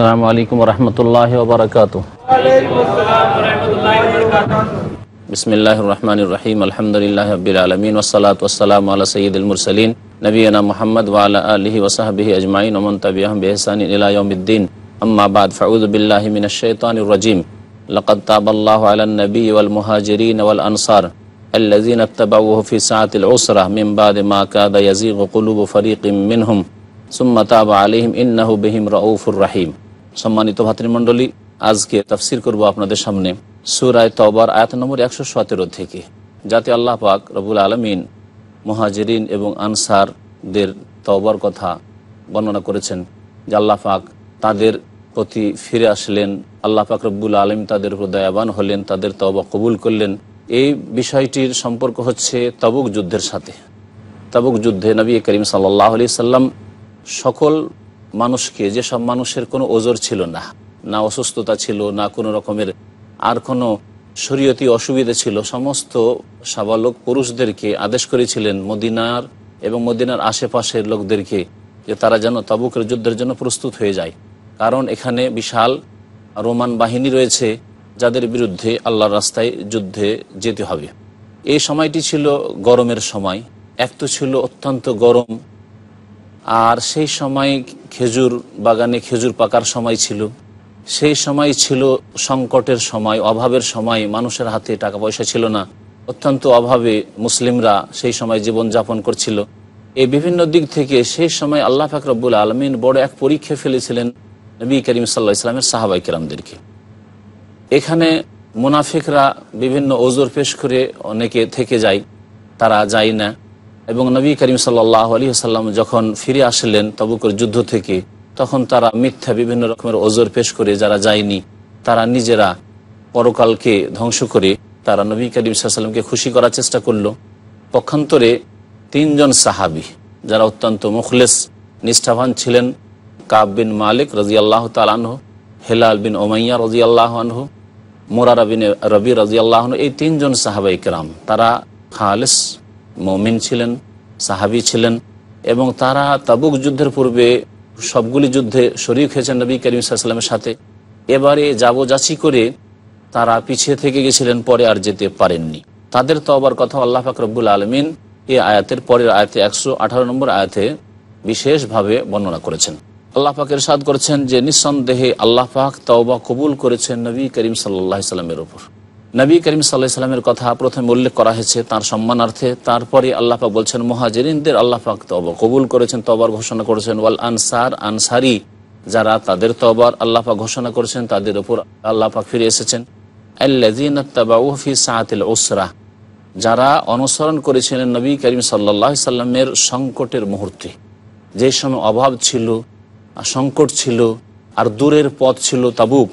السلام عليكم ورحمة الله وبركاته السلام ورحمة الله وبركاته بسم الله الرحمن الرحيم الحمد لله رب العالمين والصلاة والسلام على سيد المرسلين نبينا محمد وعلى آله وصحبه أجمعين ومن تبعهم بإحسان إلى يوم الدين أما بعد فأعوذ بالله من الشيطان الرجيم لقد تاب الله على النبي والمهاجرين والأنصار الذين اتبعوه في ساعة العسرة من بعد ما كاد يزيغ قلوب فريق منهم ثم تاب عليهم إنه بهم رؤوف رحيم সম্মানিত ভাতৃমণ্ডলী আজকে তাফসির করব আপনাদের সামনে সুরায় তবর আয়াত নম্বর একশো সতেরো থেকে যাতে আল্লাহ পাক রবুল আলমিন মহাজেরিন এবং আনসারদের তবর কথা বর্ণনা করেছেন যে আল্লাহ পাক তাদের প্রতি ফিরে আসলেন আল্লাহ পাক রব্বুল আলম তাদের উপর দয়াবান হলেন তাদের তবা কবুল করলেন এই বিষয়টির সম্পর্ক হচ্ছে তবুক যুদ্ধের সাথে তবুক যুদ্ধে নবী করিম সাল্লাহ আলি সাল্লাম সকল মানুষকে যেসব মানুষের কোনো ওজোর ছিল না না অসুস্থতা ছিল না কোনো রকমের আর কোনো শরীয়তি অসুবিধা ছিল সমস্ত সাবালক পুরুষদেরকে আদেশ করেছিলেন মদিনার এবং মদিনার আশেপাশের লোকদেরকে যে তারা যেন তাবুকের যুদ্ধের জন্য প্রস্তুত হয়ে যায় কারণ এখানে বিশাল রোমান বাহিনী রয়েছে যাদের বিরুদ্ধে আল্লাহর রাস্তায় যুদ্ধে যেতে হবে এই সময়টি ছিল গরমের সময় এক তো ছিল অত্যন্ত গরম আর সেই সময় খেজুর বাগানে খেজুর পাকার সময় ছিল সেই সময় ছিল সংকটের সময় অভাবের সময় মানুষের হাতে টাকা পয়সা ছিল না অত্যন্ত অভাবে মুসলিমরা সেই সময় জীবন যাপন করছিল এই বিভিন্ন দিক থেকে সেই সময় আল্লাহ ফাকরবুল আলমিন বড় এক পরীক্ষা ফেলেছিলেন নবী করিম সাল্লা ইসলামের সাহাবাই কিরামদেরকে এখানে মুনাফিকরা বিভিন্ন ওজোর পেশ করে অনেকে থেকে যায় তারা যায় না এবং নবী করিম সাল্লাহ আলী সাল্লাম যখন ফিরে আসলেন তবুকর যুদ্ধ থেকে তখন তারা মিথ্যা বিভিন্ন রকমের ওজোর পেশ করে যারা যায়নি তারা নিজেরা পরকালকে ধ্বংস করে তারা নবী করিম সাল্লামকে খুশি করার চেষ্টা করল পক্ষান্তরে তিনজন সাহাবি যারা অত্যন্ত মুখলেস নিষ্ঠাবান ছিলেন কাব বিন মালিক রাজি আল্লাহ তালানহ হেলাল বিন ওমাইয়া রাজি আল্লাহ আনহু মোরা বিন রবি রাজি আল্লাহন এই তিনজন সাহাবাই তারা খালেস মমিন ছিলেন সাহাবি ছিলেন এবং তারা তাবুক যুদ্ধের পূর্বে সবগুলি যুদ্ধে শরিক হয়েছেন নবী করিম সাল্লামের সাথে এবারে যাচি করে তারা পিছিয়ে থেকে গেছিলেন পরে আর যেতে পারেননি তাদের তবার কথা আল্লাহ ফাকরবুল আলমিন এ আয়াতের পরের আয়াতে একশো আঠারো নম্বর আয়াতে বিশেষভাবে বর্ণনা করেছেন আল্লাহ পাকের সাদ করেছেন যে নিঃসন্দেহে আল্লাহ পাক তওবা কবুল করেছেন নবী করিম সাল্লাহ সাল্লামের ওপর নবী করিম সাল্লাহ সাল্লামের কথা প্রথমে উল্লেখ করা হয়েছে তার সম্মানার্থে তারপরে আল্লাহাক বলছেন মহাজেরিনদের আল্লাহাক তব কবুল করেছেন তবার ঘোষণা করেছেন ওয়াল আনসার আনসারি যারা তাদের তবর আল্লাহাক ঘোষণা করেছেন তাদের ওপর আল্লাহাক ফিরে এসেছেন আল্লাজিনাত্তাবাউফি সাহাতিল ওসরা যারা অনুসরণ করেছিলেন নবী করিম সাল্লাহ সাল্লামের সংকটের মুহূর্তে যে সময় অভাব ছিল সংকট ছিল আর দূরের পথ ছিল তাবুক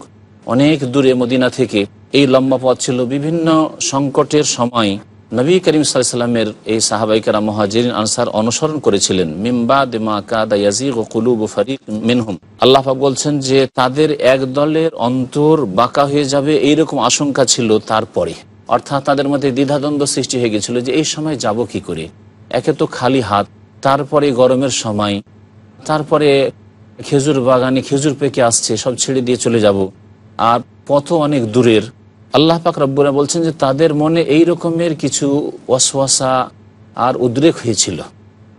অনেক দূরে মদিনা থেকে এই লম্বা পথ ছিল বিভিন্ন সংকটের সময় নবী করিম সাল্লামের এই সাহাবাইকারা মহাজির আনসার অনুসরণ করেছিলেন মিম্বা দিমা কাদা ইয়াজিগ ও কুলুব ফারিক মিনহুম আল্লাহাক বলছেন যে তাদের এক দলের অন্তর বাঁকা হয়ে যাবে এইরকম আশঙ্কা ছিল তারপরে অর্থাৎ তাদের মধ্যে দ্বিধাদ্বন্দ্ব সৃষ্টি হয়ে গেছিল যে এই সময় যাব কি করে একে তো খালি হাত তারপরে গরমের সময় তারপরে খেজুর বাগানে খেজুর পেকে আসছে সব ছেড়ে দিয়ে চলে যাব আর পথ অনেক দূরের আল্লাহ পাক রব্বুরা বলছেন যে তাদের মনে এই রকমের কিছু ওয়াসওয়াসা আর উদ্রেক হয়েছিল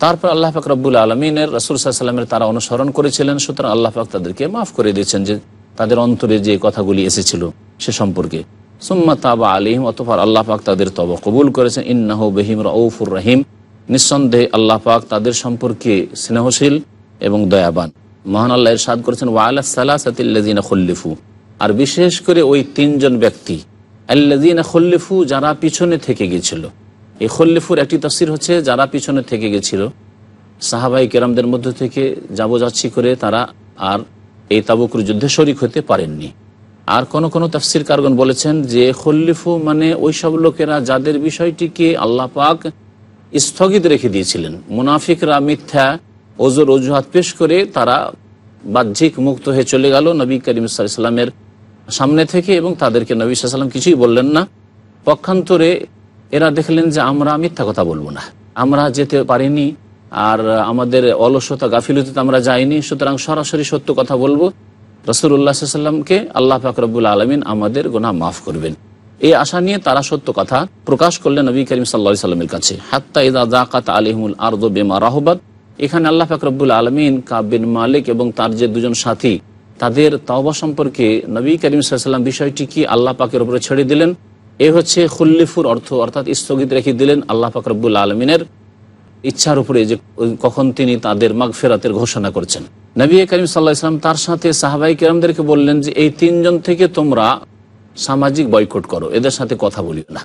তারপর আল্লাহ পাক রব্বুল আলমিনের রসুল সাল্লামের তারা অনুসরণ করেছিলেন সুতরাং আল্লাহ পাক তাদেরকে মাফ করে দিয়েছেন যে তাদের অন্তরে যে কথাগুলি এসেছিল সে সম্পর্কে সুম্মা তাবা আলিম অতফার আল্লাহ পাক তাদের তব কবুল করেছেন ইন্নাহ বহিম রউফুর রহিম নিঃসন্দেহে আল্লাহ পাক তাদের সম্পর্কে স্নেহশীল এবং দয়াবান মহান আল্লাহ এর সাদ করেছেন ওয়াল্লা সাল্লাহ সাতিল্লাজিনা খুল্লিফু আর বিশেষ করে ওই তিনজন ব্যক্তি আল্লাদিনা খল্লিফু যারা পিছনে থেকে গেছিল এই খল্লিফুর একটি তাসির হচ্ছে যারা পিছনে থেকে গেছিল সাহাবাই কেরামদের মধ্য থেকে যাচ্ছি করে তারা আর এই তাবুকুর যুদ্ধে শরিক হতে পারেননি আর কোন কোন তাফসির কারগণ বলেছেন যে খল্লিফু মানে ওইসব লোকেরা যাদের বিষয়টিকে আল্লাহ পাক স্থগিত রেখে দিয়েছিলেন মুনাফিকরা মিথ্যা অজুর অজুহাত পেশ করে তারা বাহ্যিক মুক্ত হয়ে চলে গেল নবী করিম সাল্লামের সামনে থেকে এবং তাদেরকে নবী সাল্লাম কিছুই বললেন না পক্ষান্তরে এরা দেখলেন যে আমরা মিথ্যা কথা বলবো না আমরা যেতে পারিনি আর আমাদের অলসতা গাফিলতি আমরা যাইনি সুতরাং সরাসরি সত্য কথা বলবো রসুল্লাহ সাল্লামকে আল্লাহ ফাকরবুল আলমিন আমাদের গোনা মাফ করবেন এই আশা নিয়ে তারা সত্য কথা প্রকাশ করলেন নবী করিম সাল্লা সাল্লামের কাছে হাত্তা ইদা জাকাত আলিহমুল আর্দ বেমা রাহবাদ এখানে আল্লাহ ফাকরবুল আলমিন কাবিন মালিক এবং তার যে দুজন সাথী তাদের তাওবা সম্পর্কে নবী করিম সাল্লাম বিষয়টি কি আল্লাহ পাকের উপরে ছেড়ে দিলেন এ হচ্ছে খুল্লিফুর অর্থ অর্থাৎ স্থগিত রেখে দিলেন আল্লাহ পাক রব্বুল আলমিনের ইচ্ছার উপরে যে কখন তিনি তাদের মাগ ফেরাতের ঘোষণা করছেন নবী করিম সাল্লাহ ইসলাম তার সাথে সাহাবাই কেরামদেরকে বললেন যে এই তিনজন থেকে তোমরা সামাজিক বয়কট করো এদের সাথে কথা বলিও না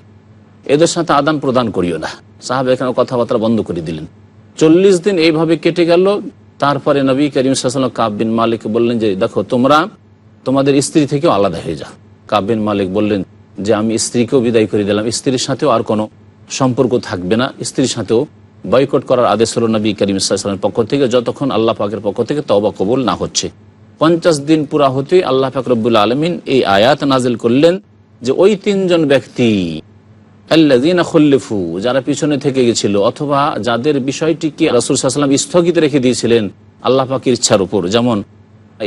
এদের সাথে আদান প্রদান করিও না সাহাবাই কথাবার্তা বন্ধ করে দিলেন চল্লিশ দিন এইভাবে কেটে গেল তারপরে নবী করিম সাসন কাবিন মালিক বললেন যে দেখো তোমরা তোমাদের স্ত্রী থেকেও আলাদা হয়ে যা কাবিন মালিক বললেন যে আমি স্ত্রীকেও বিদায় করে দিলাম স্ত্রীর সাথেও আর কোনো সম্পর্ক থাকবে না স্ত্রীর সাথেও বয়কট করার আদেশ হল নবী করিম ইসলামের পক্ষ থেকে যতক্ষণ আল্লাহ পাকের পক্ষ থেকে তবা কবুল না হচ্ছে পঞ্চাশ দিন পুরা হতেই আল্লাহ পাক আলমিন এই আয়াত নাজিল করলেন যে ওই তিনজন ব্যক্তি খুল্লিফু যারা পিছনে থেকে গেছিল অথবা যাদের বিষয়টিকে রাসুল সাল্লাম স্থগিত রেখে দিয়েছিলেন আল্লাহ পাকির ইচ্ছার উপর যেমন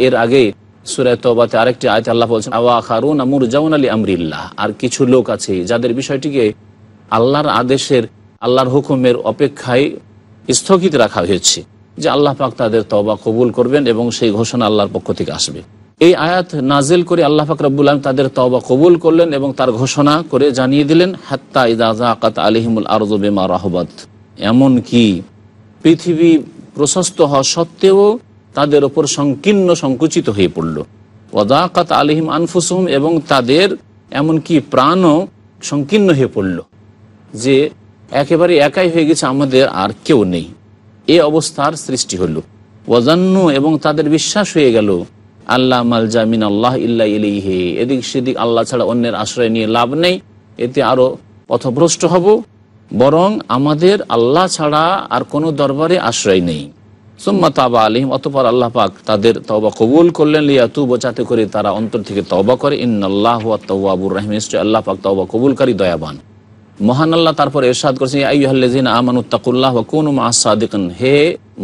এর আগে সুরায় তবাতে আরেকটি আয়তে আল্লাহ বলছেন আওয়া খারুন আমুর জাউন আলী আমরিল্লাহ আর কিছু লোক আছে যাদের বিষয়টিকে আল্লাহর আদেশের আল্লাহর হুকুমের অপেক্ষায় স্থগিত রাখা হয়েছে যে আল্লাহ পাক তাদের তবা কবুল করবেন এবং সেই ঘোষণা আল্লাহর পক্ষ থেকে আসবে এই আয়াত নাজেল করে আল্লাহ ফাকরাবুল আলম তাদের তবা কবুল করলেন এবং তার ঘোষণা করে জানিয়ে দিলেন হাত্তা ইদা আকাত আলিহিমুল আরজ বেমা এমন এমনকি পৃথিবী প্রশস্ত হওয়া সত্ত্বেও তাদের ওপর সংকীর্ণ সংকুচিত হয়ে পড়ল ওদাকাত আলিহিম আনফুসুম এবং তাদের এমনকি প্রাণও সংকীর্ণ হয়ে পড়ল যে একেবারে একাই হয়ে গেছে আমাদের আর কেউ নেই এ অবস্থার সৃষ্টি হলো ওজান্য এবং তাদের বিশ্বাস হয়ে গেল আল্লাহ মালজা মিন আল্লাহ ইল্লা ইলিহে এদিক সেদিক আল্লাহ ছাড়া অন্যের আশ্রয় নিয়ে লাভ নেই এতে আরও পথভ্রষ্ট হব বরং আমাদের আল্লাহ ছাড়া আর কোনো দরবারে আশ্রয় নেই সোম্মা তাবা আলিম অতপর আল্লাহ পাক তাদের তবা কবুল করলেন লিয়াতু বোচাতে করে তারা অন্তর থেকে তবা করে ইন ইন্নআল্লাহ তওয়াবুর রহিম আল্লাহ পাক তবা কবুলকারী দয়াবান মহান আল্লাহ তারপর এরশাদ করেছেন আইহল্লেজিন আমানুত্তাকুল্লাহ কোন মা সাদিকন হে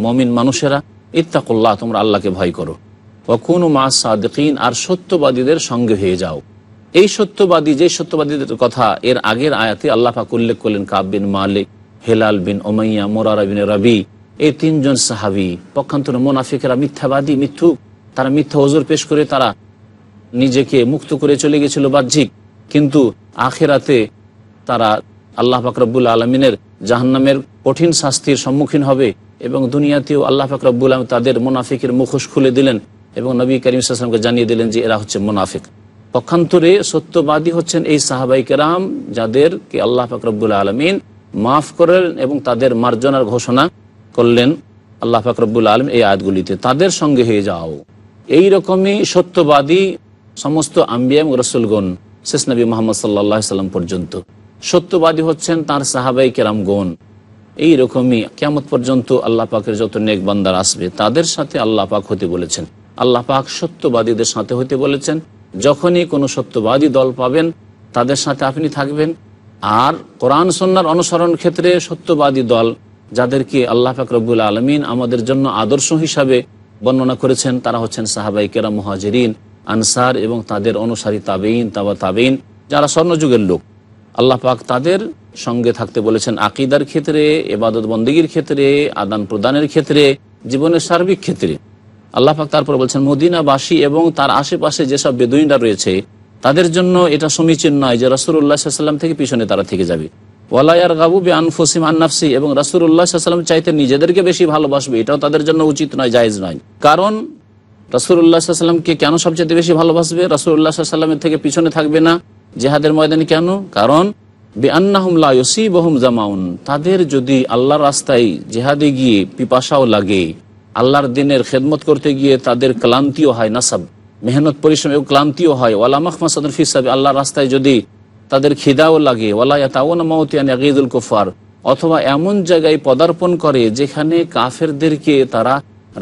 মমিন মানুষেরা ইত্তাকুল্লাহ তোমরা আল্লাহকে ভয় করো কখনো মা সাদকিন আর সত্যবাদীদের সঙ্গে হয়ে যাও এই সত্যবাদী যে সত্যবাদীদের কথা এর আগের আয়াতে আল্লাহ উল্লেখ করলেন কাব বিন মালিক হেলাল বিন ওমাইয়া মোরারা বিন রবি এই তিনজন সাহাবি পক্ষান্তর মোনাফিকেরা মিথ্যাবাদী মিথ্যুক তারা মিথ্যা ওজোর পেশ করে তারা নিজেকে মুক্ত করে চলে গেছিল বাহ্যিক কিন্তু আখেরাতে তারা আল্লাহ ফাকরাবুল আলমিনের জাহান্নামের কঠিন শাস্তির সম্মুখীন হবে এবং দুনিয়াতেও আল্লাহ ফাকরাবুল আলম তাদের মোনাফিকের মুখোশ খুলে দিলেন এবং নবী করিম সাল্লামকে জানিয়ে দিলেন যে এরা হচ্ছে মুনাফিক পক্ষান্তরে সত্যবাদী হচ্ছেন এই সাহাবাই কেরাম যাদেরকে আল্লাহ ফাকরবুল আলমিন মাফ করেন এবং তাদের মার্জনার ঘোষণা করলেন আল্লাহ ফাকরবুল আলম এই আয়াতগুলিতে তাদের সঙ্গে হয়ে যাও এই রকমই সত্যবাদী সমস্ত আম্বিয়াম রসুলগণ শেষ নবী মোহাম্মদ সাল্লাহ সাল্লাম পর্যন্ত সত্যবাদী হচ্ছেন তার সাহাবাই কেরামগণ এই রকমই কেমত পর্যন্ত আল্লাহ পাকের যত নেক বান্দার আসবে তাদের সাথে আল্লাহ পাক হতে বলেছেন আল্লাহ পাক সত্যবাদীদের সাথে হতে বলেছেন যখনই কোনো সত্যবাদী দল পাবেন তাদের সাথে আপনি থাকবেন আর কোরআন সন্ন্যার অনুসরণ ক্ষেত্রে সত্যবাদী দল যাদেরকে আল্লাহ ফাকরবুল আলমিন আমাদের জন্য আদর্শ হিসাবে বর্ণনা করেছেন তারা হচ্ছেন সাহাবাই কেরা মুহাজিরিন আনসার এবং তাদের অনুসারী তাবেইন তাবা তাবেইন যারা স্বর্ণযুগের লোক আল্লাহ পাক তাদের সঙ্গে থাকতে বলেছেন আকিদার ক্ষেত্রে এবাদত বন্দীগীর ক্ষেত্রে আদান প্রদানের ক্ষেত্রে জীবনের সার্বিক ক্ষেত্রে আল্লাহাক তারপর বলছেন মদিনাবাসী এবং তার আশেপাশে যেসব বেদুইনরা রয়েছে তাদের জন্য এটা সমীচীন নয় যে রাসুল্লাহাম থেকে পিছনে তারা থেকে যাবে ওয়ালায়ার গাবু বে আনফসিম আন্নাফসি এবং সাল্লাম চাইতে নিজেদেরকে বেশি ভালোবাসবে এটাও তাদের জন্য উচিত নয় জায়েজ নয় কারণ রাসুল্লাহামকে কেন সবচেয়ে বেশি ভালোবাসবে সাল্লামের থেকে পিছনে থাকবে না জেহাদের ময়দানে কেন কারণ বেআনাহমলায়সি বহম জামাউন তাদের যদি আল্লাহ রাস্তায় জেহাদে গিয়ে পিপাসাও লাগে আল্লাহর দিনের খেদমত করতে গিয়ে তাদের ক্লান্তিও হয় নাসাব মেহনত এবং ক্লান্তিও হয় ওয়ালা মাহমাসাদ ফিসাবে আল্লাহ রাস্তায় যদি তাদের খিদাও লাগে ওয়ালা কুফার অথবা এমন জায়গায় পদার্পণ করে যেখানে কাফেরদেরকে তারা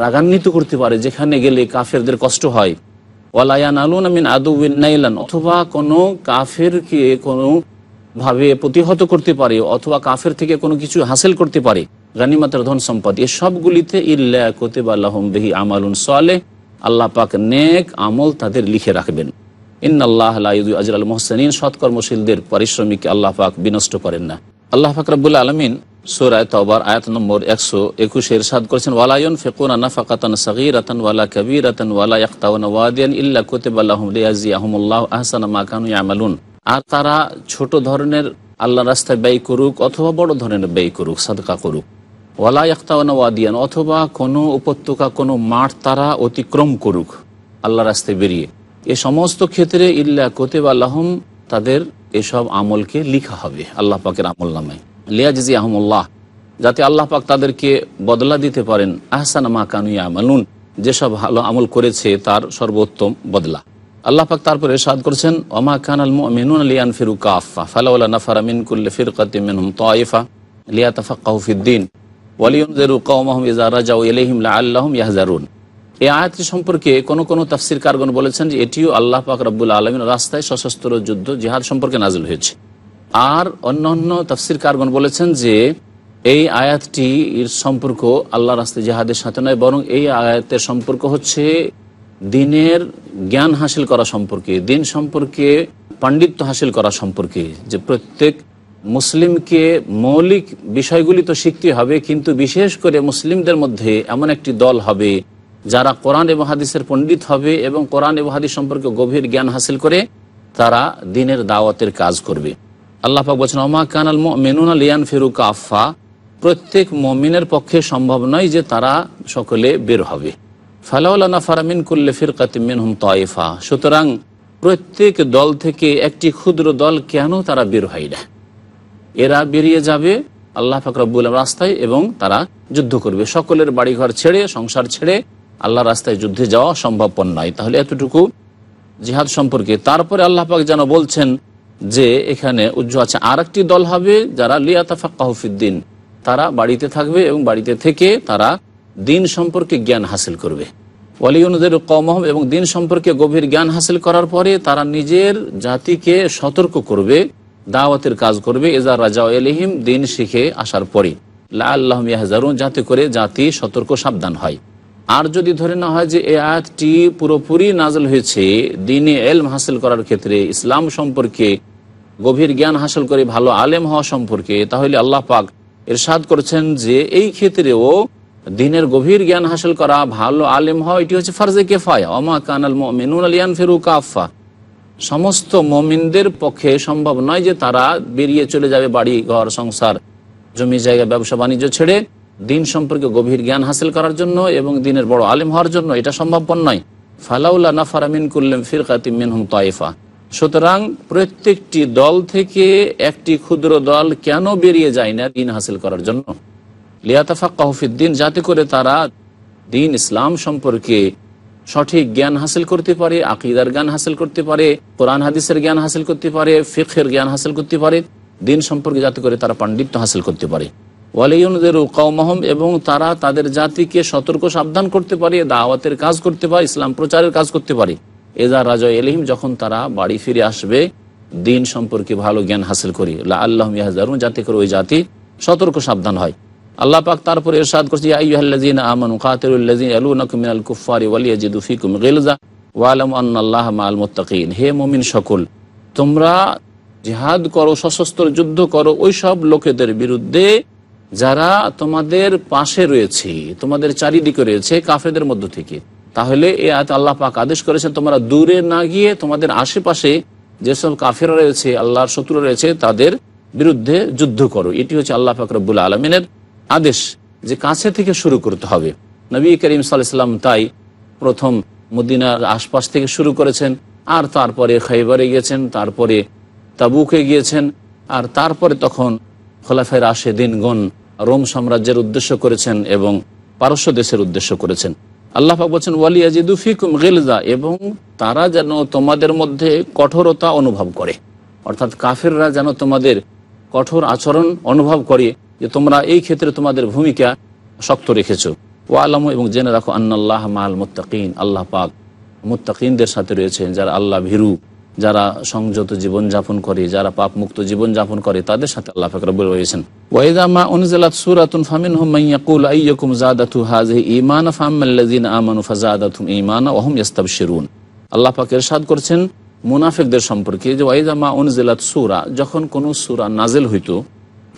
রাগান্বিত করতে পারে যেখানে গেলে কাফেরদের কষ্ট হয় ওয়ালায়ান আলুন আমিন আদু নাইলান অথবা কোনো কাফেরকে কোনো ভাবে প্রতিহত করতে পারে অথবা কাফের থেকে কোনো কিছু হাসিল করতে পারে গানিমাতের ধন সম্পদ এ সবগুলিতে ইল্লা কোতেব আল্লাহমবিহি আমালুন সালে আল্লাহ পাক নেক আমল তাদের লিখে রাখবেন ইন্নআল্লাহ আলাইদু আজরাল মোহসেনিন সৎকর্মশীলদের পারিশ্রমিক আল্লাহ পাক বিনষ্ট করেন না আল্লাহ পাক রব্বুল আলমিন সোরায় তবার আয়াত নম্বর একশো একুশে ইরশাদ করেছেন ওয়ালায়ন ফেকুনা নাফাকাতান সগীরাতান ওয়ালা রতন ওয়ালা ইয়াক্তাউন ওয়াদিয়ান ইল্লা কোতেব আল্লাহম লিয়াজি আহমুল্লাহ আহসান মাকানু আমালুন আর তারা ছোট ধরনের আল্লাহ রাস্তায় ব্যয় করুক অথবা বড় ধরনের ব্যয় করুক সাদকা করুক ওয়ালা ইখতাওয়ানা ওয়াদিয়ান অথবা কোনো উপত্যকা কোনো মাঠ তারা অতিক্রম করুক আল্লাহ রাস্তায় বেরিয়ে এ সমস্ত ক্ষেত্রে ইল্লা কোতেব আল্লাহম তাদের এসব আমলকে লিখা হবে আল্লাহ পাকের আমল নামে লিয়াজি আহমুল্লাহ যাতে আল্লাহ পাক তাদেরকে বদলা দিতে পারেন আহসান মা কানুয়া মালুন যেসব ভালো আমল করেছে তার সর্বোত্তম বদলা আল্লাহ পাক তারপরে সাদ করছেন ওমা খান আল মিনুন লিয়ান ফিরু কাফা ফালাউলা নাফার মিন কুল্লে ফিরকাতি মিনহুম তাইফা লিয়া তাফা কাহুফিদ্দিন ওয়ালিউন জেরু কওমাহুম ইজা রাজাউ লা আল্লাহম ইয়াহজারুন এই আয়াতটি সম্পর্কে কোন কোন তাফসির কারগণ বলেছেন যে এটিও আল্লাহ পাক রব্বুল আলমীর রাস্তায় সশস্ত্র যুদ্ধ জিহাদ সম্পর্কে নাজিল হয়েছে আর অন্যান্য তাফসির কারগণ বলেছেন যে এই আয়াতটির সম্পর্ক আল্লাহ রাস্তায় জিহাদের সাথে নয় বরং এই আয়াতের সম্পর্ক হচ্ছে দিনের জ্ঞান হাসিল করা সম্পর্কে দিন সম্পর্কে পাণ্ডিত্য হাসিল করা সম্পর্কে যে প্রত্যেক মুসলিমকে মৌলিক বিষয়গুলি তো শিখতে হবে কিন্তু বিশেষ করে মুসলিমদের মধ্যে এমন একটি দল হবে যারা কোরআন এবং হাদিসের পণ্ডিত হবে এবং কোরআন এবং হাদিস সম্পর্কে গভীর জ্ঞান হাসিল করে তারা দিনের দাওয়াতের কাজ করবে আল্লাহ পাক বলছেন ওমা কানাল আল মেনুন ফেরুক আফা প্রত্যেক মমিনের পক্ষে সম্ভব নয় যে তারা সকলে বের হবে ফালাউলানা ফারামিন করলে ফিরকাতিমিন হুম তয়েফা সুতরাং প্রত্যেক দল থেকে একটি ক্ষুদ্র দল কেন তারা বের হয় না এরা বেরিয়ে যাবে আল্লাহ ফাকরাবুল রাস্তায় এবং তারা যুদ্ধ করবে সকলের বাড়িঘর ছেড়ে সংসার ছেড়ে আল্লাহ রাস্তায় যুদ্ধে যাওয়া সম্ভবপর নয় তাহলে এতটুকু জিহাদ সম্পর্কে তারপরে আল্লাহ পাক যেন বলছেন যে এখানে উজ্জ্ব আছে আর দল হবে যারা লিয়াতাফা কাহফিদ্দিন তারা বাড়িতে থাকবে এবং বাড়িতে থেকে তারা দিন সম্পর্কে জ্ঞান হাসিল করবে ওয়ালিউনদের কমহম এবং দিন সম্পর্কে গভীর জ্ঞান হাসিল করার পরে তারা নিজের জাতিকে সতর্ক করবে দাওয়াতের কাজ করবে এজা রাজা এলিহিম দিন শিখে আসার পরে লা আল্লাহ যাতে করে জাতি সতর্ক সাবধান হয় আর যদি ধরে না হয় যে এ আয়াতটি পুরোপুরি নাজল হয়েছে দিনে এলম হাসিল করার ক্ষেত্রে ইসলাম সম্পর্কে গভীর জ্ঞান হাসিল করে ভালো আলেম হওয়া সম্পর্কে তাহলে আল্লাহ পাক এরশাদ করেছেন যে এই ক্ষেত্রেও দিনের গভীর জ্ঞান হাসিল করা ভালো আলেম হওয়া এটি হচ্ছে ফার্জে কেফায়া অমা কানাল মেনুন আলিয়ান ফেরু কাফা সমস্ত মমিনদের পক্ষে সম্ভব নয় যে তারা বেরিয়ে চলে যাবে বাড়ি ঘর সংসার জমি জায়গা ব্যবসা বাণিজ্য ছেড়ে দিন সম্পর্কে গভীর জ্ঞান হাসিল করার জন্য এবং দিনের বড় আলেম হওয়ার জন্য এটা সম্ভবপর নয় ফালাউলা আমিন কুল্লেম ফিরকাতিম মিনহুম তাইফা সুতরাং প্রত্যেকটি দল থেকে একটি ক্ষুদ্র দল কেন বেরিয়ে যায় না দিন হাসিল করার জন্য লিয়াতাফা যাতে করে তারা দিন ইসলাম সম্পর্কে সঠিক জ্ঞান হাসিল করতে পারে আকিদার জ্ঞান হাসিল করতে পারে কোরআন হাদিসের জ্ঞান হাসিল করতে পারে ফিখের জ্ঞান হাসিল করতে পারে দিন সম্পর্কে যাতে করে তারা পাণ্ডিত্য হাসিল করতে পারে ওয়ালিউনদের কৌমহম এবং তারা তাদের জাতিকে সতর্ক সাবধান করতে পারে দাওয়াতের কাজ করতে পারে ইসলাম প্রচারের কাজ করতে পারে এজা রাজা এলিহিম যখন তারা বাড়ি ফিরে আসবে দিন সম্পর্কে ভালো জ্ঞান হাসিল করি আল্লাহ ইয়াহজারুন যাতে করে ওই জাতি সতর্ক সাবধান হয় আল্লাহ পাক তারপর এরশাদ করছে আইয়ুহাল্লাযিন আমানু কাতিলুল্লাযিন ইয়ালুনাকুম মিনাল কুফফারি ওয়ালিয়াজিদু ফিকুম গিলজা হে মুমিন সকল তোমরা জিহাদ করো সশস্ত্র যুদ্ধ করো ওইসব লোকেদের বিরুদ্ধে যারা তোমাদের পাশে রয়েছে তোমাদের চারিদিকে রয়েছে কাফেদের মধ্য থেকে তাহলে এ আয়াত আল্লাহ পাক আদেশ করেছেন তোমরা দূরে না গিয়ে তোমাদের আশেপাশে যেসব কাফেরা রয়েছে আল্লাহর শত্রু রয়েছে তাদের বিরুদ্ধে যুদ্ধ করো এটি হচ্ছে আল্লাহ পাক রব্বুল আলমিনের আদেশ যে কাছে থেকে শুরু করতে হবে নবী করিম সাল্লাম তাই প্রথম মদিনার আশপাশ থেকে শুরু করেছেন আর তারপরে খাইবারে গিয়েছেন তারপরে তাবুকে গিয়েছেন আর তারপরে তখন খোলাফের আসে দিনগণ রোম সাম্রাজ্যের উদ্দেশ্য করেছেন এবং পারস্য দেশের উদ্দেশ্য করেছেন আল্লাহাক বলছেন ওয়ালিয়াজিদু ফিকুম এবং তারা যেন তোমাদের মধ্যে কঠোরতা অনুভব করে অর্থাৎ কাফিররা যেন তোমাদের কঠোর আচরণ অনুভব করে যে তোমরা এই ক্ষেত্রে তোমাদের ভূমিকা শক্ত রেখেছ ও আলম এবং জেনে রাখো আন্নাল্লাহ মাল মুত্তাকিন আল্লাহ পাক মুত্তাকিনদের সাথে রয়েছেন যারা আল্লাহ ভীরু যারা সংযত জীবনযাপন করে যারা পাপ মুক্ত জীবনযাপন করে তাদের সাথে আল্লাহ ফাকরাবুল রয়েছেন ওয়াইদামা অনজালাত সুরাতুন ফামিন হুমাইয়াকুল আইয়াকুম জাদাতু হাজে ইমান ফামাল্লাযিনা আমানু ফাজাদাতুম ইমানা ওয়া হুম ইস্তাবশিরুন আল্লাহ পাক ইরশাদ করছেন মুনাফিকদের সম্পর্কে যে ওয়াইদামা অনজালাত সূরা যখন কোন সূরা নাজিল হইতো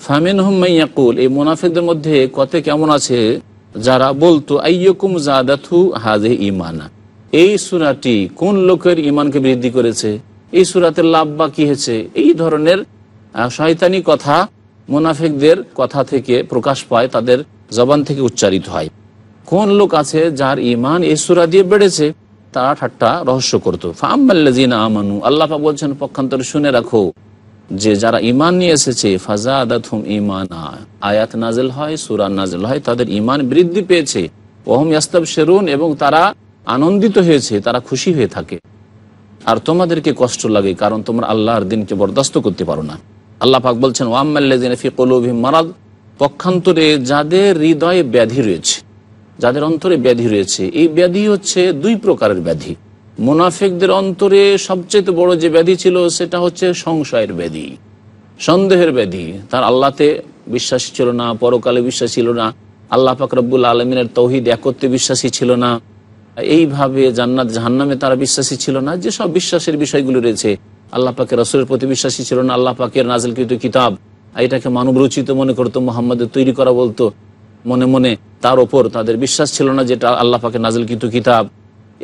ফামিন হুম্মাইয়াকুল এই মুনাফিকদের মধ্যে কত কেমন আছে যারা বলতো আইয়কুম জাদাথু হাজে ইমানা এই সুরাটি কোন লোকের ইমানকে বৃদ্ধি করেছে এই সুরাতে লাভ বা কি হয়েছে এই ধরনের শয়তানি কথা মুনাফিকদের কথা থেকে প্রকাশ পায় তাদের জবান থেকে উচ্চারিত হয় কোন লোক আছে যার ইমান এই সুরা দিয়ে বেড়েছে তারা ঠাট্টা রহস্য করতো ফাম্মাল্লাজিনা আমানু আল্লাপা বলছেন পক্ষান্তরে শুনে রাখো যে যারা ইমান নিয়ে এসেছে ফাজা হুম ইমান আয়াত নাজেল হয় সুরান নাজেল হয় তাদের ইমান বৃদ্ধি পেয়েছে ওহম ইয়াস্তব শেরুন এবং তারা আনন্দিত হয়েছে তারা খুশি হয়ে থাকে আর তোমাদেরকে কষ্ট লাগে কারণ তোমরা আল্লাহর দিনকে বরদাস্ত করতে পারো না আল্লাহ পাক বলছেন ওয়াম্মাল্লাদিন মারাদ পক্ষান্তরে যাদের হৃদয়ে ব্যাধি রয়েছে যাদের অন্তরে ব্যাধি রয়েছে এই ব্যাধি হচ্ছে দুই প্রকারের ব্যাধি মুনাফিকদের অন্তরে সবচেয়ে বড় যে ব্যাধি ছিল সেটা হচ্ছে সংশয়ের ব্যাধি সন্দেহের ব্যাধি তার আল্লাতে বিশ্বাসী ছিল না পরকালে বিশ্বাস ছিল না আল্লাহ ফাকরাবুল আলমিনের তৌহিদ একত্রে বিশ্বাসী ছিল না এইভাবে জান্নাত জাহান্নামে তারা বিশ্বাসী ছিল না যেসব বিশ্বাসের বিষয়গুলো রয়েছে আল্লাহ পাকের রসুলের প্রতি বিশ্বাসী ছিল না আল্লাহ পাকের নাজিলকৃত কিতাব এটাকে মানবরচিত মনে করতো মোহাম্মদের তৈরি করা বলতো মনে মনে তার ওপর তাদের বিশ্বাস ছিল না যেটা আল্লাহ পাকে নাজিলকৃত কিতাব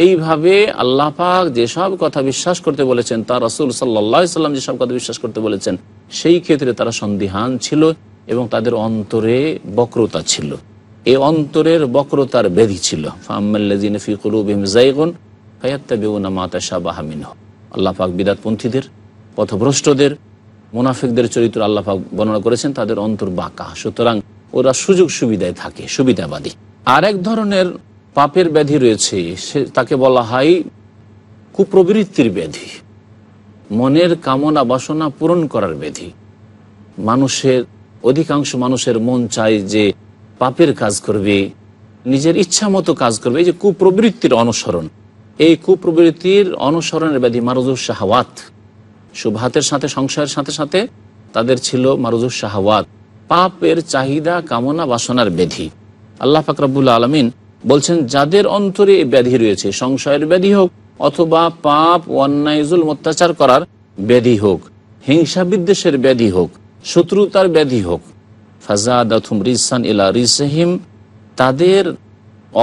এইভাবে আল্লাহ পাক যেসব কথা বিশ্বাস করতে বলেছেন তার রসুল সাল্লা সাল্লাম যেসব কথা বিশ্বাস করতে বলেছেন সেই ক্ষেত্রে তারা সন্দিহান ছিল এবং তাদের অন্তরে বক্রতা ছিল এই অন্তরের বক্রতার বেধি ছিল ফাম্মাল্লাজিনফিকুলুবিমজাইগুন ফায়াত্তাবিউনা মাতা বিদাতপন্থীদের পথভ্রষ্টদের মুনাফিকদের চরিত্র আল্লাহ বর্ণনা করেছেন তাদের অন্তর বাঁকা সুতরাং ওরা সুযোগ সুবিধায় থাকে সুবিধাবাদী আরেক ধরনের পাপের ব্যাধি রয়েছে সে তাকে বলা হয় কুপ্রবৃত্তির ব্যাধি মনের কামনা বাসনা পূরণ করার ব্যাধি মানুষের অধিকাংশ মানুষের মন চায় যে পাপের কাজ করবে নিজের ইচ্ছা মতো কাজ করবে এই যে কুপ্রবৃত্তির অনুসরণ এই কুপ্রবৃত্তির অনুসরণের ব্যাধি মারুজুর শাহওয়াত সুভাতের সাথে সংসারের সাথে সাথে তাদের ছিল মারুজুর শাহওয়াত পাপের চাহিদা কামনা বাসনার ব্যাধি আল্লাহ ফাকরাবুল্লা আলমিন বলছেন যাদের অন্তরে ব্যাধি রয়েছে সংশয়ের ব্যাধি হোক অথবা পাপ অন্যায়জুল অত্যাচার করার ব্যাধি হোক হিংসা বিদ্বেষের ব্যাধি হোক শত্রুতার ব্যাধি হোক ফাজাদাথুম রিসান ইলা রিসহিম তাদের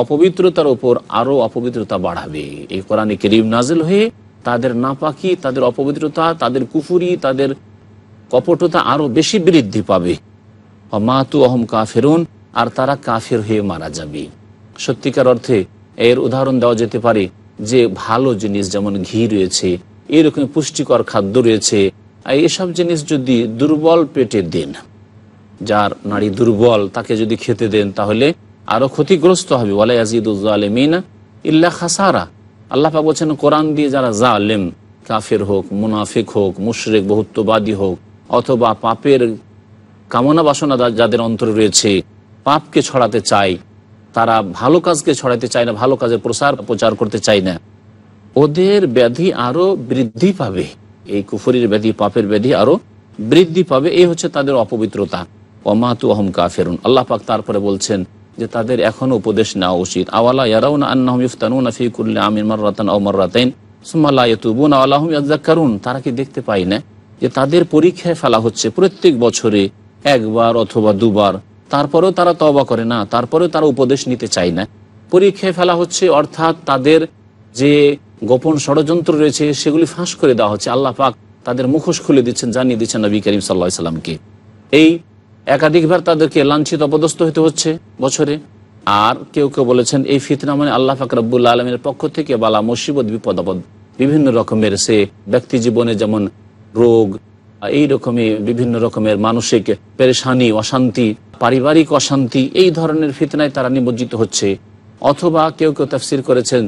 অপবিত্রতার ওপর আরও অপবিত্রতা বাড়াবে এই কোরআনে করিম নাজিল হয়ে তাদের নাপাকি তাদের অপবিত্রতা তাদের কুফুরি তাদের কপটতা আরও বেশি বৃদ্ধি পাবে মাতু অহম কাফেরুন আর তারা কাফের হয়ে মারা যাবে সত্যিকার অর্থে এর উদাহরণ দেওয়া যেতে পারে যে ভালো জিনিস যেমন ঘি রয়েছে এরকম পুষ্টিকর খাদ্য রয়েছে এসব জিনিস যদি দুর্বল পেটে দেন যার নারী দুর্বল তাকে যদি খেতে দেন তাহলে আরও ক্ষতিগ্রস্ত হবে ওয়ালা আজিদুজ্জালেমিনা ইল্লা খাসারা আল্লাপা বলছেন কোরআন দিয়ে যারা জালেম কাফের হোক মুনাফিক হোক মুশরেক বহুত্ববাদী হোক অথবা পাপের কামনা বাসনা যাদের অন্তর রয়েছে পাপকে ছড়াতে চায় তারা ভালো কাজকে ছড়াইতে চায় না ভালো কাজের প্রসার প্রচার করতে চায় না ওদের ব্যাধি আরো বৃদ্ধি পাবে এই কুফরির ব্যাধি পাপের ব্যাধি আরো বৃদ্ধি পাবে এই হচ্ছে তাদের অপবিত্রতা অমাতু অহম ফেরুন আল্লাহ পাক তারপরে বলছেন যে তাদের এখনও উপদেশ নেওয়া উচিত আওয়ালা ইয়ারাউন আন্নাহম ইফতানুন ফিকুল্লি আমিন মার্রাতান আও মার্রাতাইন সুমাল্লা ইয়তুবুন আল্লাহম ইয়াজ্জাকারুন তারা কি দেখতে পায় না যে তাদের পরীক্ষায় ফেলা হচ্ছে প্রত্যেক বছরে একবার অথবা দুবার তারপরেও তারা তবা করে না তারপরেও তারা উপদেশ নিতে চায় না পরীক্ষায় ফেলা হচ্ছে অর্থাৎ তাদের যে গোপন ষড়যন্ত্র রয়েছে সেগুলি ফাঁস করে দেওয়া হচ্ছে আল্লাহ পাক তাদের মুখোশ খুলে দিচ্ছেন জানিয়ে দিচ্ছেন নবী করিম সাল্লা সাল্লামকে এই একাধিকবার তাদেরকে লাঞ্ছিত অপদস্থ হতে হচ্ছে বছরে আর কেউ কেউ বলেছেন এই ফিতনা মানে আল্লাহ ফাক রব্বুল্লা আলমের পক্ষ থেকে বালা মুসিবত বিপদ আপদ বিভিন্ন রকমের সে ব্যক্তি জীবনে যেমন রোগ এই রকমই বিভিন্ন রকমের মানসিক পেরেশানি অশান্তি পারিবারিক অশান্তি এই ধরনের ফিতনায় তারা নিমজ্জিত হচ্ছে অথবা কেউ কেউ তাফসির করেছেন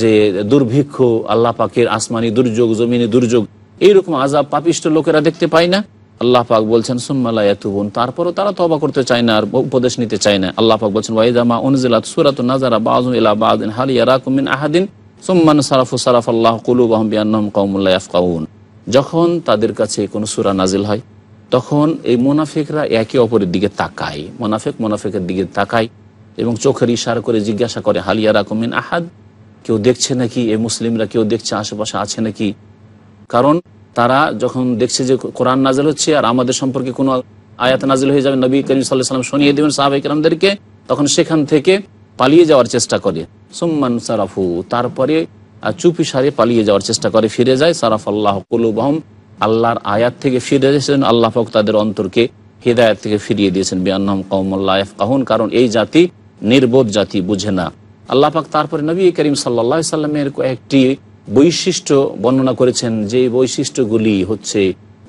যে দুর্ভিক্ষ আল্লাহ পাকের আসমানি দুর্যোগ জমিনে দুর্যোগ এইরকম আজাব পাপিষ্ট লোকেরা দেখতে পায় না আল্লাহ পাক বলছেন সুম্মালায়াতুবুন তারপরও তারা তবা করতে চায় না আর উপদেশ নিতে চায় না আল্লাহ পাক বলছেন ওয়াইজামা উনজিলাত সুরাত নাজারা বাজু ইলা বাদিন হালিয়া মিন আহাদিন সুম্মান সারাফু সারাফ আল্লাহ বিআন্নাহুম বিআন্নহম লা ইয়াফকাউন যখন তাদের কাছে কোনো সুরা নাজিল হয় তখন এই মোনাফেকরা একে অপরের দিকে তাকায় মোনাফেক মোনাফেকের দিকে তাকায় এবং চোখের ইশার করে জিজ্ঞাসা করে হালিয়া রাকুমিন আহাদ কেউ দেখছে নাকি এই মুসলিমরা কেউ দেখছে আশেপাশে আছে নাকি কারণ তারা যখন দেখছে যে কোরআন নাজেল হচ্ছে আর আমাদের সম্পর্কে কোনো আয়াত নাজিল হয়ে যাবে নবী করিম সাল্লাহ সাল্লাম শুনিয়ে দেবেন সাহাবাই কালামদেরকে তখন সেখান থেকে পালিয়ে যাওয়ার চেষ্টা করে সোম্মান সারাফু তারপরে আর চুপি সারে পালিয়ে যাওয়ার চেষ্টা করে ফিরে যায় সারাফ আল্লাহ কলুবাহম আল্লাহর আয়াত থেকে ফিরে এসেছেন আল্লাহ ফক তাদের অন্তরকে হৃদায়ত থেকে ফিরিয়ে দিয়েছেন বিয়ান্নম কৌমল্লাহ কাহন কারণ এই জাতি নির্বোধ জাতি বুঝে না আল্লাহ পাক তারপরে নবী করিম সাল্লা সাল্লামের একটি বৈশিষ্ট্য বর্ণনা করেছেন যে বৈশিষ্ট্যগুলি হচ্ছে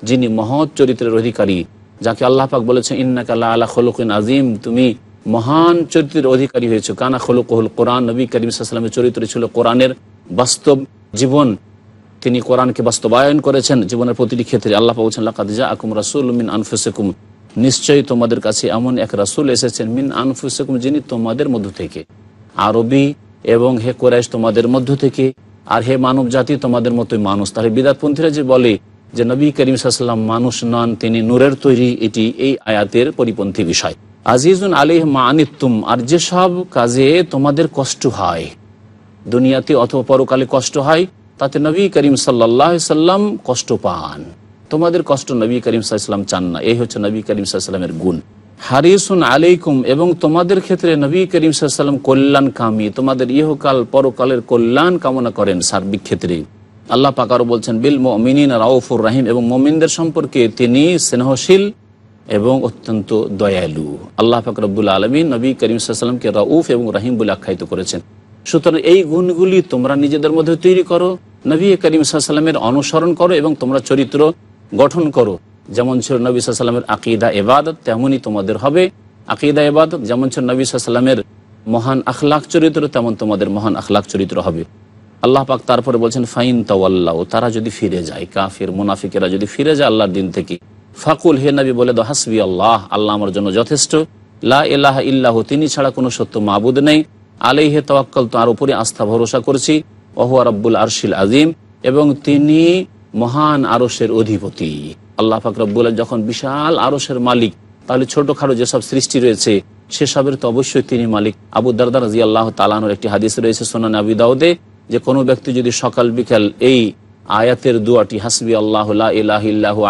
যিনি মহৎ চরিত্রের অধিকারী যাকে আল্লাহ পাক বলেছেন ইন্নাকাল্লা আল্লাহ খলকিন আজিম তুমি মহান চরিত্রের অধিকারী হয়েছে কানা খোলকহুল কোরআন নবী করিম সাল্লামের চরিত্র ছিল কোরআনের বাস্তব জীবন তিনি কোরআনকে বাস্তবায়ন করেছেন জীবনের প্রতিটি ক্ষেত্রে আল্লাহ বলছেন লাকাদিজা আকুম রাসুল মিন আনফুসেকুম নিশ্চয়ই তোমাদের কাছে এমন এক রাসুল এসেছেন মিন আনফুসেকুম যিনি তোমাদের মধ্য থেকে আরবি এবং হে কোরাইশ তোমাদের মধ্য থেকে আর হে মানব জাতি তোমাদের মতোই মানুষ তাহলে বিদাতপন্থীরা যে বলে যে নবী করিম সাল্লাম মানুষ নন তিনি নূরের তৈরি এটি এই আয়াতের পরিপন্থী বিষয় আজিজুন আলিহ মানিতুম আর যেসব কাজে তোমাদের কষ্ট হয় দুনিয়াতে অথবা পরকালে কষ্ট হয় তাতে নবী করিম সাল্লাহ সাল্লাম কষ্ট পান তোমাদের কষ্ট নবী করিম সাল্লাম চান না এই হচ্ছে নবী করিম সাল্লামের গুণ হারিসুন আলাইকুম এবং তোমাদের ক্ষেত্রে নবী করিম সাল্লাম কল্যাণ কামী তোমাদের ইহকাল পরকালের কল্যাণ কামনা করেন সার্বিক ক্ষেত্রে আল্লাহ পাকারও বলছেন বিল মিনিন রাউফুর রাহিম এবং মমিনদের সম্পর্কে তিনি স্নেহশীল এবং অত্যন্ত দয়ালু আল্লাহ ফাকরবুল আলমী নবী করিম রউফ এবং রাহিম বলে আখ্যায়িত করেছেন সুতরাং এই গুণগুলি তোমরা নিজেদের মধ্যে তৈরি করো নবী করিম সাল্লামের অনুসরণ করো এবং তোমরা চরিত্র গঠন করো যেমন ছিল নবী সাল্লামের আকিদা এবাদত তেমনই তোমাদের হবে আকিদা এবাদত যেমন ছিল নবী সাল্লামের মহান আখলাখ চরিত্র তেমন তোমাদের মহান আখলাখ চরিত্র হবে আল্লাহ পাক তারপরে বলছেন ফাইন তাওয়াল্লাহ তারা যদি ফিরে যায় কাফির মুনাফিকেরা যদি ফিরে যায় আল্লাহর দিন থেকে ফাকুল হে নবী বলে দো হাসবি আল্লাহ আল্লাহ আমার জন্য যথেষ্ট লা এলাহ ইল্লাহ তিনি ছাড়া কোনো সত্য মাহবুদ নেই তোয়াক্কল তো আর উপরে আস্থা ভরসা করছি অহুয়া রব্বুল আরশিল আজিম এবং তিনি মহান আরসের অধিপতি আল্লাহ ফাকরাবুল যখন বিশাল আরসের মালিক তাহলে ছোটোখাটো যেসব সৃষ্টি রয়েছে সেসবের তো অবশ্যই তিনি মালিক আবু দারদার রাজি আল্লাহ তালানোর একটি হাদিস রয়েছে সোনান আবি দাউদে যে কোনো ব্যক্তি যদি সকাল বিকাল এই আয়াতের দুয়াটি হাসবি আল্লাহ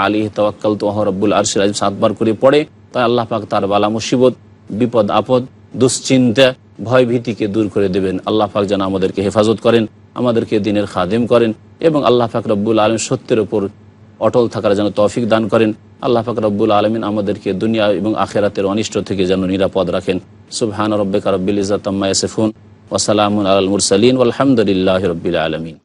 আলী তওয়াক্কাল তো হরব্বুল আরশিল আজিম সাতবার করে পড়ে তাই আল্লাহ পাক তার বালা মুসিবত বিপদ আপদ দুশ্চিন্তা ভয়ভীতিকে দূর করে দেবেন আল্লাহ পাক যেন আমাদেরকে হেফাজত করেন আমাদেরকে দিনের খাদেম করেন এবং আল্লাহ পাক রব্বুল আলম সত্যের ওপর অটল থাকার যেন তৌফিক দান করেন আল্লাহ পাক রব্বুল আলমিন আমাদেরকে দুনিয়া এবং আখেরাতের অনিষ্ট থেকে যেন নিরাপদ রাখেন সুবহান রব্বিকা রব্বিল ইজাতাম্মা ইয়াসিফুন ওয়াসালামুন আল মুরসালিন আলহামদুলিল্লাহ রব্বিল আলমিন